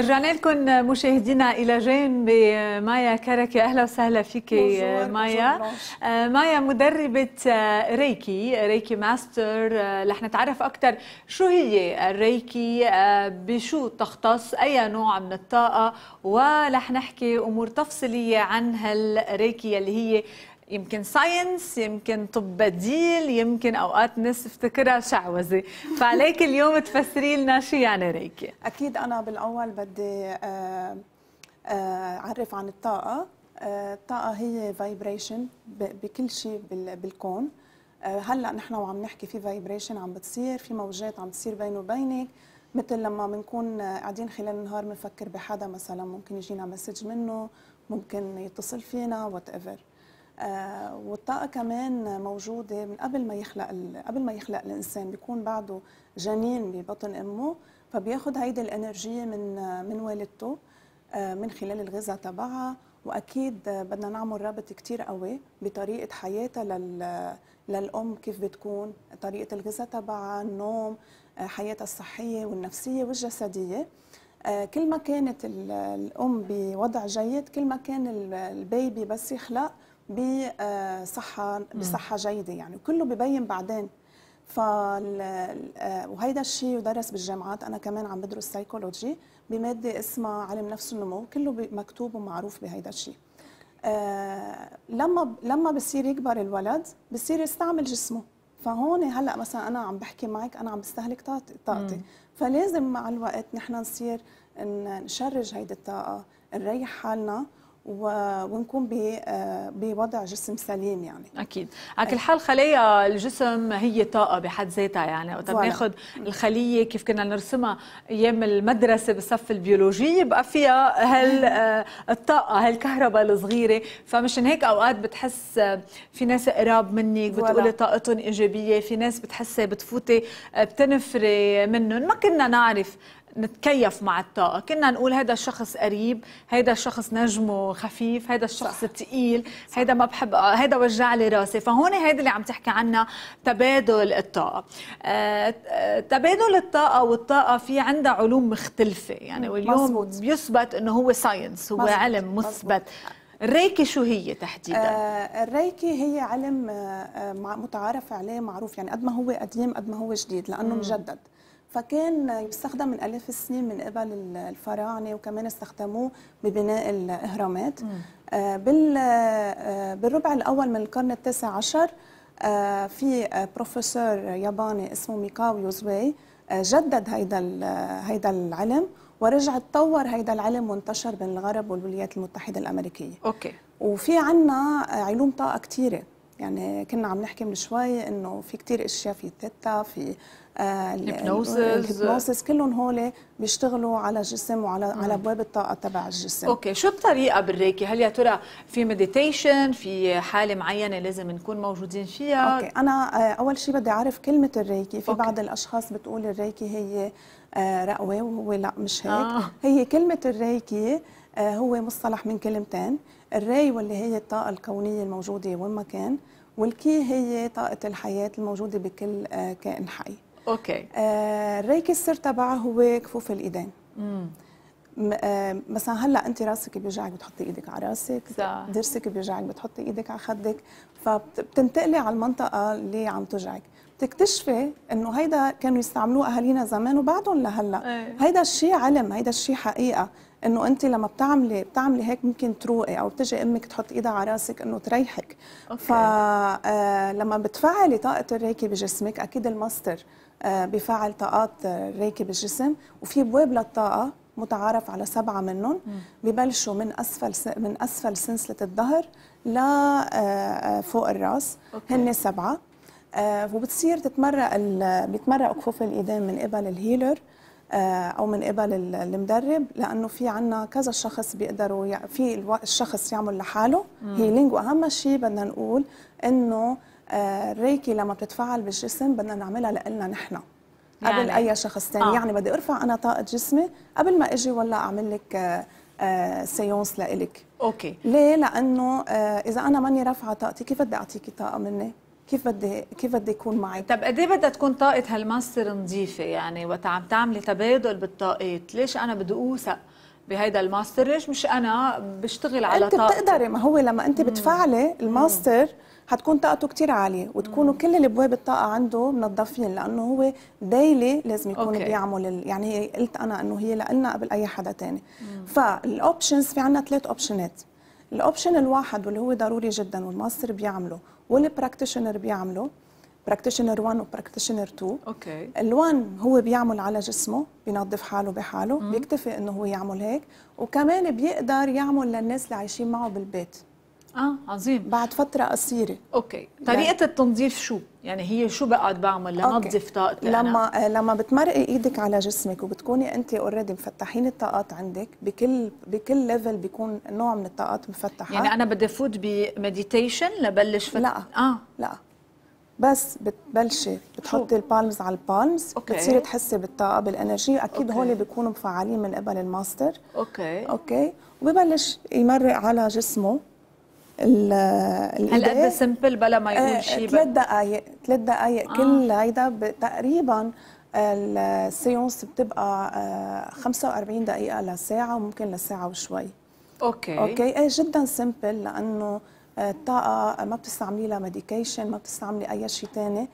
رجعنا لكم مشاهدينا الى جانب مايا كركي اهلا وسهلا فيك آه، مايا آه، مايا مدربه آه، ريكي ريكي ماستر رح نتعرف اكثر شو هي الريكي بشو تختص اي نوع من الطاقه ورح نحكي امور تفصيليه عن هالريكي اللي هي يمكن ساينس يمكن طب بديل يمكن اوقات ناس تفتكرها شعوذه فعليك اليوم تفسري لنا شو يعني ريكي اكيد انا بالاول بدي آه، آه، اعرف عن الطاقه آه، الطاقه هي فايبريشن بكل شيء بالكون هلا نحن وعم نحكي في فايبريشن عم بتصير في موجات عم تصير بيني وبينك مثل لما بنكون قاعدين خلال النهار بنفكر بحدا مثلا ممكن يجينا مسج منه ممكن يتصل فينا وات ايفر آه، والطاقة كمان موجودة من قبل ما يخلق قبل ما يخلق الإنسان بيكون بعده جنين ببطن أمه فبياخذ هيدي الانرجية من من والدته آه، من خلال الغذاء تبعها واكيد بدنا نعمل رابط كثير قوي بطريقه حياتها لل للام كيف بتكون طريقه الغذاء تبعها النوم آه، حياتها الصحيه والنفسيه والجسديه كل ما كانت الام بوضع جيد كل ما كان البيبي بس يخلق بصحه آه، بصحه جيده يعني كله ببين بعدين فال آه، وهيدا الشيء يدرس بالجامعات انا كمان عم بدرس سيكولوجي بماده اسمها علم نفس النمو كله مكتوب ومعروف بهيدا الشيء آه، لما لما بصير يكبر الولد بصير يستعمل جسمه فهون هلا مثلا انا عم بحكي معك انا عم بستهلك طاقتي فلازم مع الوقت نحن نصير نشرج هيدي الطاقه نريح حالنا ونكون آه، بوضع جسم سليم يعني اكيد على كل حال خلايا الجسم هي طاقه بحد ذاتها يعني وقت بناخذ الخليه كيف كنا نرسمها ايام المدرسه بالصف البيولوجي يبقى فيها هالطاقه آه، هالكهرباء الصغيره فمشان هيك اوقات بتحس آه، في ناس قراب منك بتقولي طاقتهم ايجابيه في ناس بتحسي بتفوتي بتنفري منهم ما كنا نعرف نتكيف مع الطاقة كنا نقول هذا الشخص قريب هذا الشخص نجمه خفيف هذا الشخص ثقيل هذا ما بحب هذا وجع لي راسي فهون هذا اللي عم تحكي عنه تبادل الطاقة آه، تبادل الطاقة والطاقة في عندها علوم مختلفة يعني واليوم بيثبت انه هو ساينس هو مزبوط. علم مثبت الريكي شو هي تحديدا؟ آه الريكي هي علم آه متعارف عليه معروف يعني قد ما هو قديم قد ما هو جديد لانه مم. مجدد فكان يستخدم من ألاف السنين من قبل الفراعنة وكمان استخدموه ببناء الإهرامات آه، آه، بالربع الأول من القرن التاسع عشر آه، في بروفيسور ياباني اسمه ميكاو يوزوي جدد هيدا هيدا العلم ورجع تطور هيدا العلم وانتشر بين الغرب والولايات المتحده الامريكيه اوكي وفي عنا علوم طاقه كثيره يعني كنا عم نحكي من شوي انه في كثير اشياء في الثيتا في آه، الهيبنوسس كلهم هول بيشتغلوا على الجسم وعلى مم. على ابواب الطاقه تبع الجسم اوكي شو الطريقه بالريكي هل يا ترى في مديتيشن في حاله معينه لازم نكون موجودين فيها اوكي انا آه، اول شيء بدي اعرف كلمه الريكي في أوكي. بعض الاشخاص بتقول الريكي هي آه، رقوه وهو لا مش هيك آه. هي كلمه الريكي آه، هو مصطلح من كلمتين الري واللي هي الطاقة الكونية الموجودة وين ما كان والكي هي طاقة الحياة الموجودة بكل آه، كائن حي اوكي آه، الريكي السر تبعه هو كفوف الايدين امم مثلا هلا انت راسك بيوجعك بتحطي ايدك على راسك صح. ضرسك بيوجعك بتحطي ايدك على خدك فبتنتقلي على المنطقه اللي عم توجعك بتكتشفي انه هيدا كانوا يستعملوه اهالينا زمان وبعدهم لهلا ايه. هيدا الشيء علم هيدا الشيء حقيقه انه انت لما بتعملي بتعملي هيك ممكن تروقي او بتجي امك تحط ايدها على راسك انه تريحك أوكي. فلما آه، بتفعلي طاقه الريكي بجسمك اكيد الماستر آه، بفعل طاقات الريكي بالجسم وفي بواب للطاقه متعارف على سبعه منهم ببلشوا من اسفل من اسفل سلسله الظهر ل آه، فوق الراس أوكي. هن سبعه وبتصير تتمرق بيتمرق كفوف الايدين من قبل الهيلر آه، او من قبل المدرب لانه في عنا كذا شخص بيقدروا في الشخص يعمل لحاله هيلينج واهم شيء بدنا نقول انه الريكي آه، لما بتتفعل بالجسم بدنا نعملها لنا نحن يعني قبل اي شخص ثاني آه. يعني بدي ارفع انا طاقه جسمي قبل ما اجي ولا اعمل لك سيونس آه، لإلك اوكي ليه لانه اذا انا ماني رافعه طاقتي كيف بدي اعطيكي طاقه مني كيف بدي كيف بدي يكون معي طب قد ايه بدها تكون طاقه هالماستر نظيفه يعني وقت عم تعملي تبادل بالطاقات ليش انا بدي اوثق بهيدا الماستر ليش مش انا بشتغل على طاقه انت بتقدري ما هو لما انت بتفعلي الماستر حتكون طاقته كتير عاليه وتكونوا كل الابواب الطاقه عنده منظفين لانه هو دايلي لازم يكون أوكي. بيعمل يعني قلت انا انه هي لنا قبل اي حدا تاني فالاوبشنز في عندنا ثلاث اوبشنات الاوبشن الواحد واللي هو ضروري جدا والماستر بيعمله والبراكتيشنر بيعمله براكتيشنر 1 وبراكتيشنر 2 اوكي ال1 هو بيعمل على جسمه بينظف حاله بحاله مم. بيكتفي انه هو يعمل هيك وكمان بيقدر يعمل للناس اللي عايشين معه بالبيت اه عظيم بعد فتره قصيره اوكي طريقه يعني التنظيف شو يعني هي شو بقعد بعمل لنظف طاقتي لما أنا؟ آه، لما بتمرقي ايدك على جسمك وبتكوني انت اوريدي مفتحين الطاقات عندك بكل بكل ليفل بيكون نوع من الطاقات مفتحه يعني انا بدي افوت بمديتيشن لبلش فت... لا اه لا بس بتبلشي بتحطي البالمز على البالمز أوكي. بتصيري تحسي بالطاقه بالانرجي اكيد هول بيكونوا مفعلين من قبل الماستر اوكي اوكي وببلش يمرق على جسمه هالقد سمبل بلا ما يقول آه، شيء ثلاث دقائق ثلاث دقائق آه. كل هيدا تقريبا السيونس بتبقى 45 آه، دقيقة لساعة وممكن لساعة وشوي اوكي اوكي ايه جدا سمبل لانه الطاقة آه، ما بتستعملي لها ميديكيشن ما بتستعملي أي شيء ثاني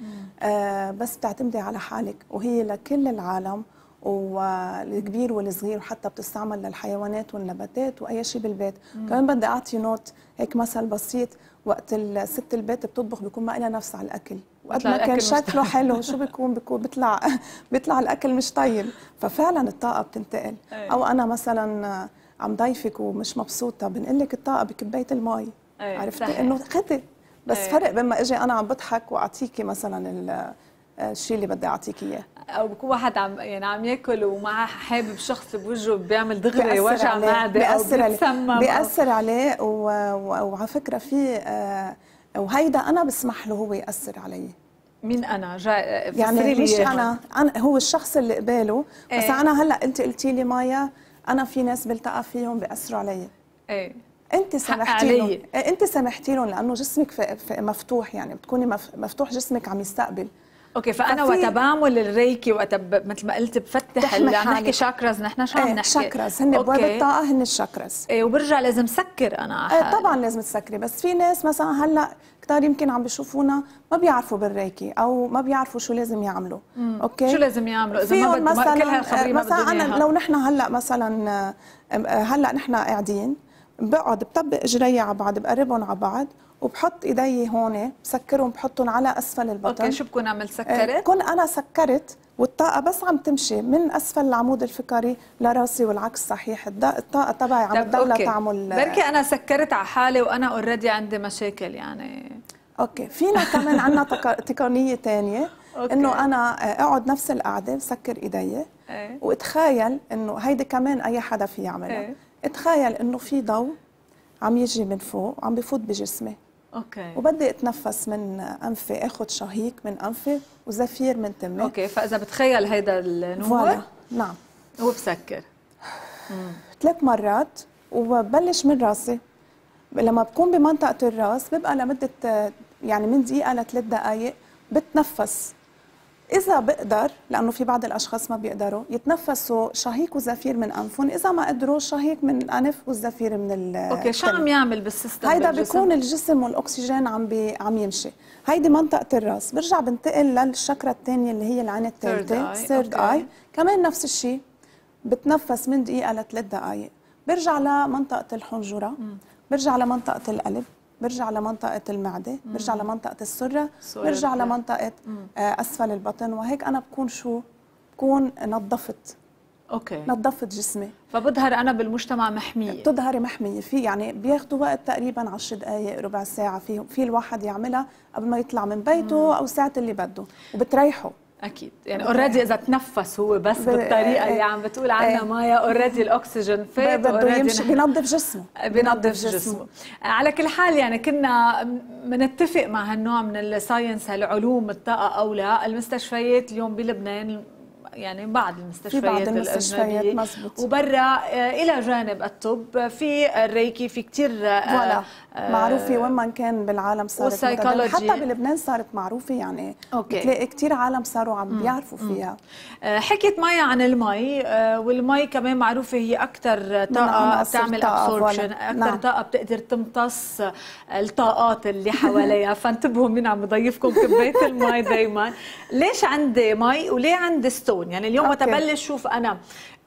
بس بتعتمدي على حالك وهي لكل العالم والكبير والصغير وحتى بتستعمل للحيوانات والنباتات واي شيء بالبيت مم. كمان بدي اعطي نوت هيك مثل بسيط وقت الست البيت بتطبخ بيكون ما لها نفس على الاكل وقت ما كان شكله طيب. حلو شو بيكون بيكون بيطلع بيطلع الاكل مش طيب ففعلا الطاقه بتنتقل أي. او انا مثلا عم ضيفك ومش مبسوطه بنقول لك الطاقه بكبايه المي عرفتي انه خذي بس أي. فرق بين ما اجي انا عم بضحك واعطيكي مثلا آه، الشيء اللي بدي اعطيك اياه او بكون واحد عم يعني عم ياكل ومع حابب شخص بوجهه بيعمل دغري وجع معده بيأثر عليه بيأثر عليه وعلى فكره في آه، وهيدا انا بسمح له هو يأثر علي مين انا؟ جاي آه، يعني مش انا انا هو الشخص اللي قباله ايه؟ بس انا هلا انت قلتي لي مايا انا في ناس بلتقى فيهم بيأثروا علي ايه انت سامحتي لهم إيه، انت سامحتي لهم لانه جسمك مفتوح يعني بتكوني مفتوح جسمك عم يستقبل اوكي فانا وقت بامل الريكي وقت مثل ما قلت بفتح نحكي شاكراز نحن شو عم إيه، نحكي؟ شاكراز هن ابواب الطاقه هن الشاكراز ايه وبرجع لازم سكر انا حالي. طبعا لازم تسكري بس في ناس مثلا هلا كثار يمكن عم بيشوفونا ما بيعرفوا بالريكي او ما بيعرفوا شو لازم يعملوا مم. اوكي شو لازم يعملوا اذا ما بدهم مثلا كل هالخبريه إيه، مثلا انا لو نحن هلا مثلا هلا نحن قاعدين بقعد بطبق اجري على بعض بقربهم على بعض وبحط ايدي هون بسكرهم بحطهم على اسفل البطن اوكي شو بكون عملت آه، سكرت؟ كون انا سكرت والطاقه بس عم تمشي من اسفل العمود الفقري لراسي والعكس صحيح الطاقه تبعي عم تضلها تعمل آه، بركي انا سكرت على حالي وانا اوريدي عندي مشاكل يعني اوكي فينا كمان عندنا تقنيه ثانيه انه انا آه، اقعد نفس القعده بسكر ايدي ايه؟ واتخيل انه هيدي كمان اي حدا في يعملها ايه؟ اتخيل انه في ضوء عم يجي من فوق وعم بفوت بجسمي اوكي وبدي اتنفس من انفي اخذ شهيق من انفي وزفير من تمي اوكي فاذا بتخيل هيدا النور نعم هو بسكر ثلاث مرات وببلش من راسي لما بكون بمنطقه الراس ببقى لمده يعني من دقيقه لثلاث دقائق بتنفس اذا بقدر لانه في بعض الاشخاص ما بيقدروا يتنفسوا شهيق وزفير من انفهم اذا ما قدروا شهيق من انف والزفير من ال اوكي شو عم يعمل بالسيستم هيدا بالجسم؟ بيكون الجسم والاكسجين عم بي عم يمشي هيدي منطقه الراس برجع بنتقل للشكرة الثانيه اللي هي العين الثالثه ثيرد اي كمان نفس الشيء بتنفس من دقيقه لثلاث دقائق برجع لمنطقه الحنجره برجع لمنطقه القلب برجع لمنطقه المعده مم. برجع لمنطقه السره برجع لمنطقه آه، مم. اسفل البطن وهيك انا بكون شو بكون نظفت اوكي نظفت جسمي فبظهر انا بالمجتمع محميه بتظهري محميه في يعني بياخذوا وقت تقريبا 10 دقائق ربع ساعه في في الواحد يعملها قبل ما يطلع من بيته مم. او ساعه اللي بده وبتريحه اكيد يعني اوريدي اذا تنفس هو بس بالطريقه اللي إيه. عم بتقول إيه. عنها مايا اوريدي الاكسجين فات بده يمشي بينظف جسمه بينظف جسمه على كل حال يعني كنا بنتفق مع هالنوع من الساينس هالعلوم الطاقه او لا المستشفيات اليوم بلبنان يعني بعض المستشفيات, بعض المستشفيات الاجنبيه وبرا الى جانب الطب في الريكي في كثير آه، معروفه آه، وين ما كان بالعالم صارت حتى بلبنان صارت معروفه يعني أوكي. بتلاقي كثير عالم صاروا عم بيعرفوا فيها آه، حكيت مايا عن المي آه، والمي كمان معروفه هي اكثر طاقه نعم، بتعمل ابسوربشن اكثر نعم. طاقه بتقدر تمتص الطاقات اللي حواليها فانتبهوا مين عم بضيفكم كبايه المي دائما ليش عندي مي وليه عندي ستون يعني اليوم وقت شوف انا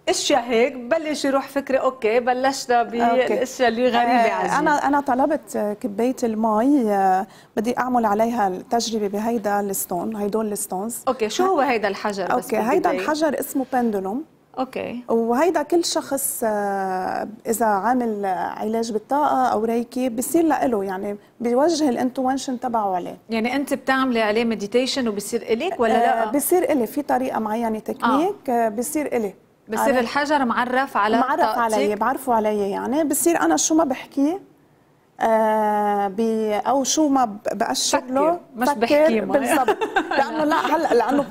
اشياء هيك بلش يروح فكري اوكي بلشنا بالاشياء اللي غريبه آه انا انا طلبت كبايه المي آه، بدي اعمل عليها التجربه بهيدا الستون هيدول الستونز اوكي شو هو هيدا الحجر اوكي هيدا الحجر اسمه بندولوم اوكي وهيدا كل شخص آه، اذا عامل علاج بالطاقه او ريكي بصير له يعني بيوجه الانتونشن تبعه عليه يعني انت بتعملي عليه مديتيشن وبصير الك ولا آه، لا بصير الي في طريقه معينه تكنيك آه. بصير الي بصير الحجر معرف على معرف علي بعرفوا علي يعني بصير انا شو ما بحكي آه او شو ما باشر له مش بحكي بالضبط لانه لا هلا لانه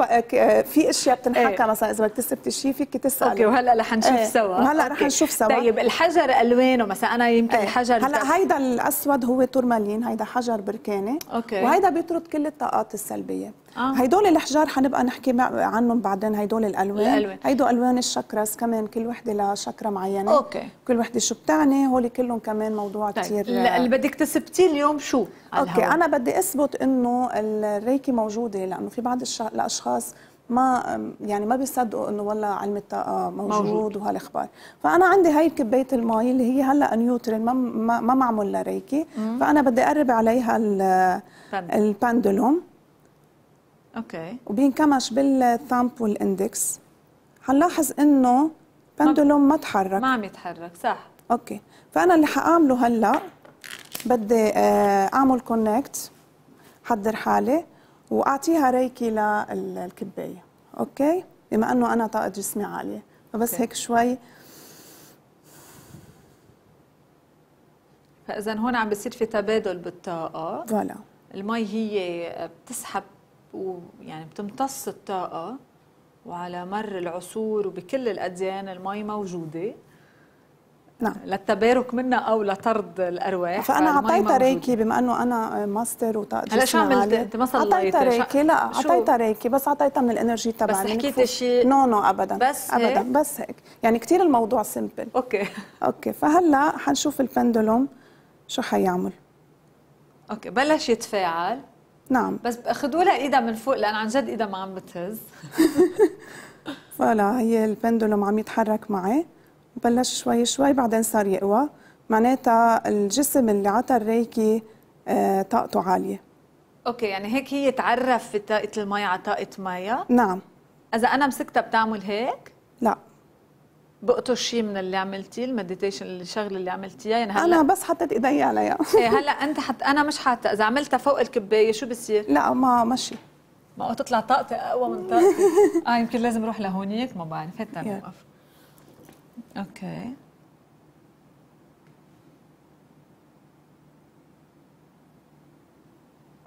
في اشياء بتنحكى ايه. مثلا اذا بدك تثبتي شيء فيك تسالي اوكي وهلا رح نشوف ايه. سوا هلا رح نشوف سوا طيب الحجر الوانه مثلا انا يمكن ايه. الحجر هلا هيدا الاسود هو تورمالين هيدا حجر بركاني اوكي وهيدا بيطرد كل الطاقات السلبيه آه. هيدول الاحجار حنبقى نحكي عنهم بعدين هيدول الالوان هيدو هيدول الوان الشكرس كمان كل وحده لها لشكره معينه اوكي كل وحده شو بتعني هول كلهم كمان موضوع طيب. كثير اللي بدك تثبتيه اليوم شو اوكي انا بدي اثبت انه الريكي موجوده لانه في بعض الش... الاشخاص ما يعني ما بيصدقوا انه والله علم الطاقه موجود, موجود. وهالاخبار فانا عندي هاي كبايه المي اللي هي هلا نيوترين ما ما, ما معمول لريكي فانا بدي اقرب عليها الباندولوم اوكي وبينكمش بالثامب والاندكس حنلاحظ انه بندلوم ما تحرك ما عم يتحرك صح اوكي فانا اللي حاعمله هلا بدي آه، اعمل كونكت حضر حالي واعطيها ريكي للكبايه اوكي بما انه انا طاقه جسمي عاليه فبس أوكي. هيك شوي فاذا هون عم بيصير في تبادل بالطاقه فوالا المي هي بتسحب ويعني بتمتص الطاقة وعلى مر العصور وبكل الأديان المي موجودة نعم للتبارك منها او لطرد الارواح فانا اعطيتها ريكي بما انه انا ماستر وطاقه هلا شو عملت انت ما صليتي اعطيتها ريكي لا اعطيتها ريكي بس اعطيتها من الانرجي تبعي بس حكيتي شيء نو نو ابدا بس ابدا هيك؟ بس هيك يعني كثير الموضوع سمبل اوكي اوكي فهلا حنشوف البندولوم شو حيعمل اوكي بلش يتفاعل نعم بس خذوا لها ايدها من فوق لان عن جد ايدها ما عم بتهز فلا هي البندولوم عم يتحرك معي بلش شوي شوي بعدين صار يقوى معناتها الجسم اللي عطى الريكي آه، طاقته عاليه اوكي يعني هيك هي تعرف في طاقه المي على طاقه ميا نعم اذا انا مسكتها بتعمل هيك لا بقطوا شيء من اللي عملتيه المديتيشن الشغله اللي عملتيها يعني هلا انا بس حطيت ايدي عليها ايه هلا انت حت... انا مش حاطه اذا عملتها فوق الكبايه شو بصير؟ لا ما مشي ما هو تطلع طاقتي اقوى من طاقتي اه يمكن لازم اروح لهونيك ما بعرف حتى نوقف اوكي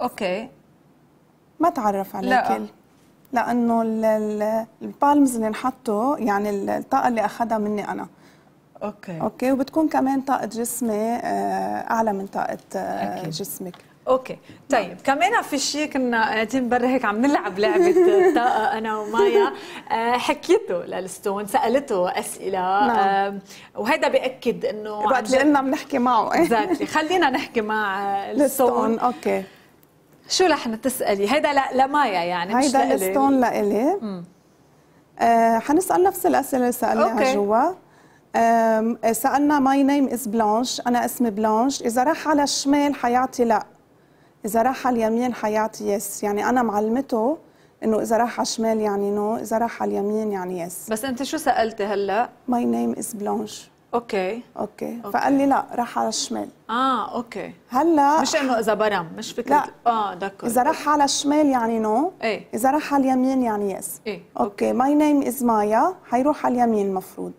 اوكي ما تعرف على الكل لانه البالمز اللي انحطوا يعني الطاقه اللي اخذها مني انا اوكي اوكي وبتكون كمان طاقه جسمي آه، اعلى من طاقه أكيد. آه، جسمك اوكي طيب كمان في شيء كنا قاعدين برا هيك عم نلعب لعبه طاقه انا ومايا آه، حكيته للستون سالته اسئله نعم. وهذا بياكد انه وقت اللي قلنا بنحكي معه اكزاكتلي خلينا نحكي مع الستون اوكي شو رح تسالي هيدا لمايا يعني هيدا مش الستون لإلي آه حنسال نفس الاسئله اللي سالناها جوا آه سالنا ماي نيم از بلانش انا اسمي بلانش اذا راح على الشمال حيعطي لا اذا راح على اليمين حيعطي يس يعني انا معلمته انه اذا راح على الشمال يعني نو اذا راح على اليمين يعني يس بس انت شو سالتي هلا ماي نيم از بلانش اوكي اوكي, أوكي. فقال لي لا راح على الشمال اه اوكي هلا مش انه اذا برم مش فكره لا. اه دكر اذا راح على الشمال يعني نو ايه اذا راح على اليمين يعني يس ايه اوكي ماي نيم از مايا حيروح على اليمين المفروض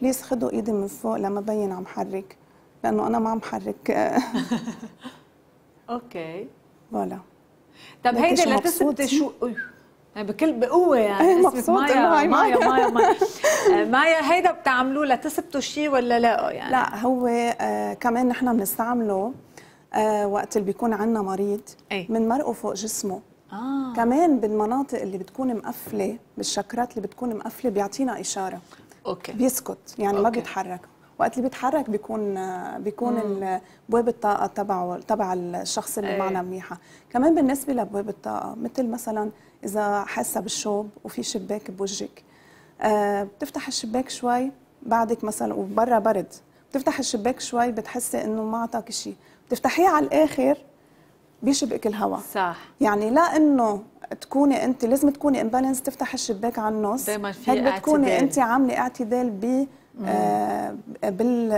بليز خدوا ايدي من فوق لما بين عم حرك لانه انا ما عم حرك اوكي فوالا طب هيدي لتثبتي شو يعني بكل بقوه يعني ايه مايا, مايا مايا مايا مايا آه، مايا هيدا بتعملوه لتثبتوا شيء ولا لا يعني لا هو آه، كمان نحن بنستعمله آه، وقت اللي بيكون عندنا مريض بنمرقه إيه. فوق جسمه آه. كمان بالمناطق اللي بتكون مقفله بالشكرات اللي بتكون مقفله بيعطينا اشاره اوكي بيسكت يعني أوكي. ما بيتحرك وقت اللي بيتحرك بيكون بيكون بواب الطاقه تبعه تبع الشخص اللي إيه. معنا منيحه كمان بالنسبه لبواب الطاقه مثل مثلا اذا حاسه بالشوب وفي شباك بوجهك آه، بتفتح الشباك شوي بعدك مثلا وبرا برد بتفتح الشباك شوي بتحسي انه ما اعطاك شيء بتفتحيه على الاخر بيشبك الهواء صح يعني لا انه تكوني انت لازم تكوني امبالانس تفتح الشباك على النص دائما في هيك بتكوني اعتدال. انت عامله اعتدال آه،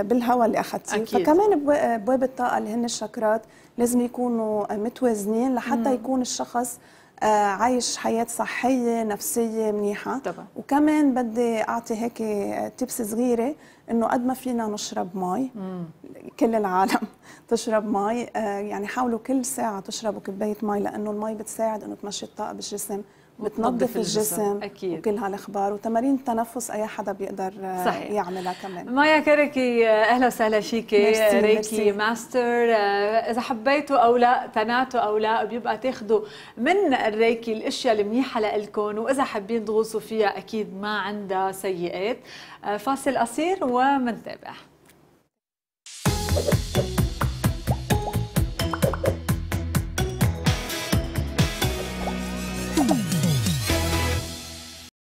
بالهواء اللي اخذتيه فكمان ابواب الطاقه اللي هن الشكرات لازم يكونوا متوازنين لحتى مم. يكون الشخص آه، عايش حياة صحية نفسية منيحة طبعا. وكمان بدي أعطي هيك تبس صغيرة إنه قد ما فينا نشرب مي كل العالم تشرب مي آه، يعني حاولوا كل ساعة تشربوا كبايه مي لأنه المي بتساعد إنه تمشي الطاقة بالجسم بتنظف الجسم أكيد. وكل هالاخبار وتمارين التنفس اي حدا بيقدر آه، صحيح. يعملها كمان مايا كركي آه، اهلا وسهلا فيكي آه، ريكي مرسي. ماستر اذا حبيتوا او لا تناتوا او لا بيبقى تاخذوا من الريكي الاشياء المنيحه لإلكم واذا حابين تغوصوا فيها اكيد ما عندها سيئات فاصل قصير ومنتابع